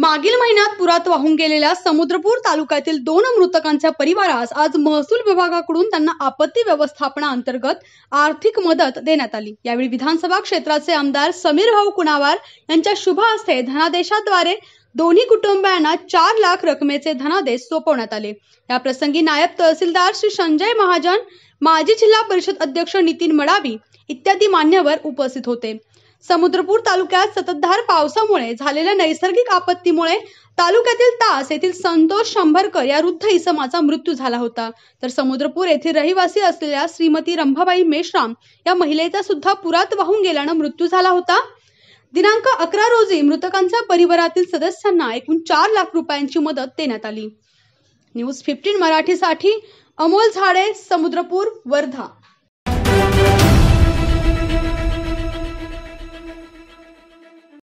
मागील महिन्यात पुरात वाहून गेलेल्या समुद्रपूर तालुक्यातील दोन मृतकांच्या परिवारास आज महसूल विभागाकडून त्यांना आपत्ती व्यवस्थापना अंतर्गत आर्थिक मदत देण्यात आली यावेळी विधानसभा क्षेत्राचे आमदार समीर भाऊ कुणावार यांच्या शुभ हस्ते धनादेशाद्वारे दोन्ही कुटुंबियांना चार लाख रकमेचे धनादेश सोपवण्यात आले या प्रसंगी नायब तहसीलदार श्री संजय महाजन माजी जिल्हा परिषद अध्यक्ष नितीन मडावी इत्यादी मान्यवर उपस्थित होते समुद्रपूर तालुक्यात सततधार पावसामुळे झालेल्या नैसर्गिक आपत्तीमुळे तालुक्यातील तास येथील संतोष शंभरकर या वृद्ध इसमाचा मृत्यू झाला होता तर समुद्रपूर येथील रहिवासी असलेल्या श्रीमती रंभाबाई मेश्राम या महिलेचा सुद्धा पुरात वाहून गेल्यानं मृत्यू झाला होता दिनांक अकरा रोजी मृतकांच्या परिवारातील सदस्यांना एकूण चार लाख रुपयांची मदत देण्यात आली न्यूज फिफ्टीन मराठीसाठी अमोल झाडे समुद्रपूर वर्धा